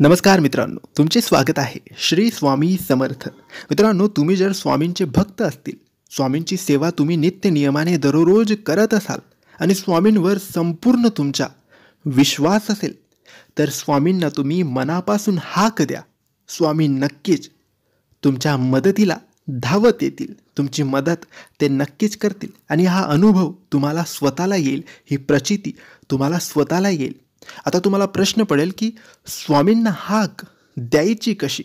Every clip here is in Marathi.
नमस्कार मित्रांनो तुमचे स्वागत आहे श्री स्वामी समर्थ मित्रांनो तुम्ही जर स्वामींचे भक्त असतील स्वामींची सेवा तुम्ही नित्य नियमाने दररोज करत असाल आणि स्वामींवर संपूर्ण तुमचा विश्वास असेल तर स्वामींना तुम्ही मनापासून हाक द्या स्वामी नक्कीच तुमच्या मदतीला धावत येतील तुमची मदत ते नक्कीच करतील आणि हा अनुभव तुम्हाला स्वतःला येईल ही प्रचिती तुम्हाला स्वतःला येईल आता तुम्हाला प्रश्न पडेल की स्वामींना हाक द्यायची कशी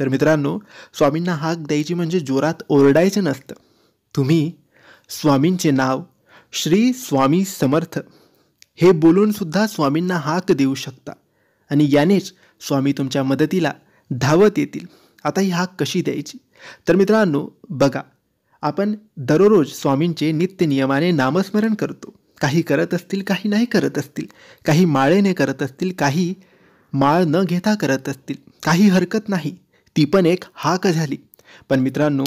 तर मित्रांनो स्वामींना हाक द्यायची म्हणजे जोरात ओरडायचे नसतं तुम्ही स्वामींचे नाव श्री स्वामी समर्थ हे बोलून सुद्धा स्वामींना हाक देऊ शकता आणि यानेच स्वामी तुमच्या मदतीला धावत येतील आता ही हाक कशी द्यायची तर मित्रांनो बघा आपण दररोज स्वामींचे नित्य नियमाने नामस्मरण करतो काही करत असतील काही नाही करत असतील काही माळेने करत असतील काही माळ न घेता करत असतील काही हरकत नाही ती पण एक हाक झाली पण मित्रांनो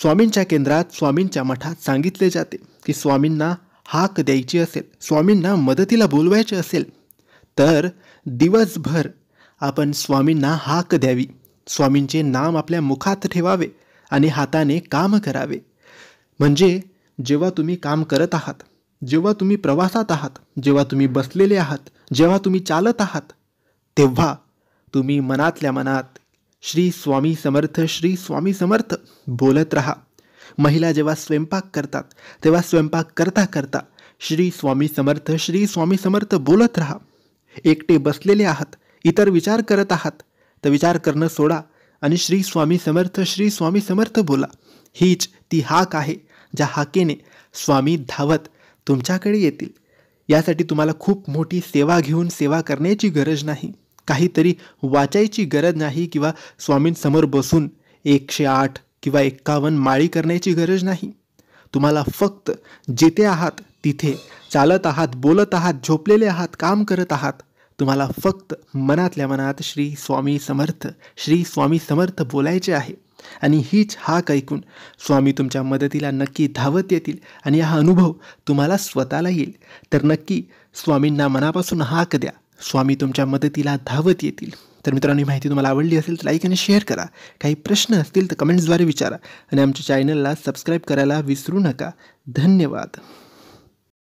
स्वामींच्या केंद्रात स्वामींच्या मठात सांगितले जाते की स्वामींना हाक द्यायची असेल स्वामींना मदतीला बोलवायचे असेल तर दिवसभर आपण स्वामींना हाक द्यावी स्वामींचे नाम आपल्या मुखात ठेवावे आणि हाताने काम करावे म्हणजे जेव्हा तुम्ही काम करत आहात जेव्हा तुम्ही प्रवासात आहात जेव्हा तुम्ही बसलेले आहात जेव्हा तुम्ही चालत आहात तेव्हा तुम्ही मनातल्या मनात श्री स्वामी समर्थ श्री स्वामी समर्थ बोलत राहा महिला जेव्हा स्वयंपाक करतात तेव्हा स्वयंपाक करता करता श्री स्वामी समर्थ श्री स्वामी समर्थ बोलत राहा एकटे बसलेले आहात इतर विचार करत आहात तर विचार करणं सोडा आणि श्री स्वामी समर्थ श्री स्वामी समर्थ बोला हीच ती हाक आहे ज्या हाकेने स्वामी धावत तुमच्याकडे येतील यासाठी तुम्हाला खूप मोठी सेवा घेऊन सेवा करण्याची गरज नाही काहीतरी वाचायची गरज नाही किंवा स्वामींसमोर बसून एकशे आठ किंवा एक्कावन्न माळी करण्याची गरज नाही तुम्हाला फक्त जिथे आहात तिथे चालत आहात बोलत आहात झोपलेले आहात काम करत आहात तुम्हाला फक्त मनातल्या मनात श्री स्वामी समर्थ श्री स्वामी समर्थ बोलायचे आहे आणि हीच हाक ऐकून स्वामी तुमच्या मदतीला नक्की धावत येतील आणि हा अनुभव तुम्हाला स्वतःला येईल तर नक्की स्वामींना मनापासून हाक द्या स्वामी तुमच्या मदतीला धावत येतील तर मित्रांनो ही माहिती तुम्हाला आवडली असेल तर लाईक आणि शेअर करा काही प्रश्न असतील तर कमेंट्सद्वारे विचारा आणि आमच्या चॅनलला सबस्क्राईब करायला विसरू नका धन्यवाद